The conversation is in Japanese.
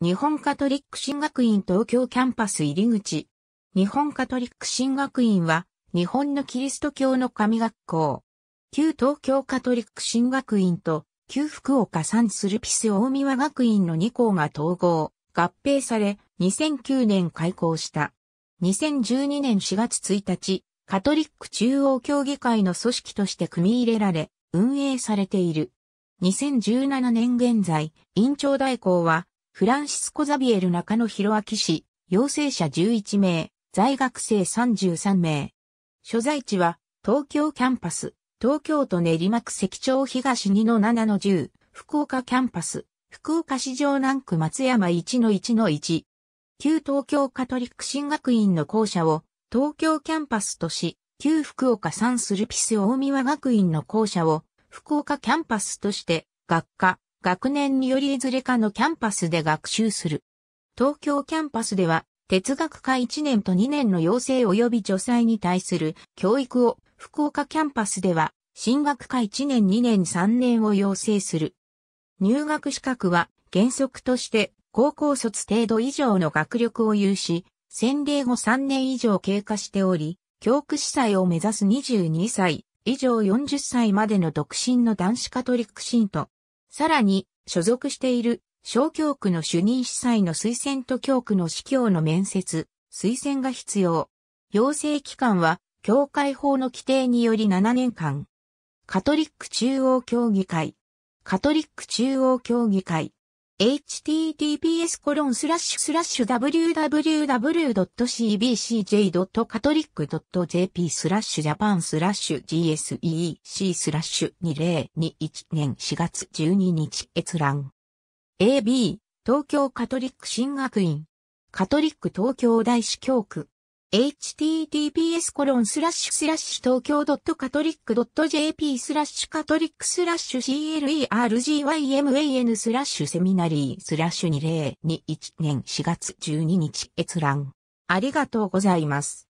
日本カトリック神学院東京キャンパス入り口。日本カトリック神学院は、日本のキリスト教の神学校。旧東京カトリック神学院と、旧福岡産スルピス大宮学院の2校が統合、合併され、2009年開校した。2012年4月1日、カトリック中央協議会の組織として組み入れられ、運営されている。2017年現在、院長代行は、フランシスコ・ザビエル中野博明氏、陽性者11名、在学生33名。所在地は、東京キャンパス、東京都練馬区関町東2-7-10、福岡キャンパス、福岡市城南区松山1-1-1。旧東京カトリック新学院の校舎を、東京キャンパスとし、旧福岡サンスルピス大宮学院の校舎を、福岡キャンパスとして、学科、学年によりいずれかのキャンパスで学習する。東京キャンパスでは、哲学科1年と2年の養成及び助才に対する教育を、福岡キャンパスでは、進学科1年2年3年を要請する。入学資格は原則として高校卒程度以上の学力を有し、洗礼後3年以上経過しており、教区司祭を目指す22歳以上40歳までの独身の男子カトリック信徒さらに、所属している、小教区の主任司祭の推薦と教区の司教の面接、推薦が必要。要請期間は、教会法の規定により7年間。カトリック中央協議会。カトリック中央協議会。https コロンスラッシュスラッシュ www.cbcj.catholic.jp スラッシュジャパンスラッシュ gsec スラッシュ2021年4月12日閲覧 AB 東京カトリック神学院カトリック東京大司教区 https コロンスラッシュスラッシュ東京ドットカトリックドット JP スラッシュカトリックスラッシュ CLERGYMAN スラッシュセミナリースラッシュ2021年4月12日閲覧。ありがとうございます。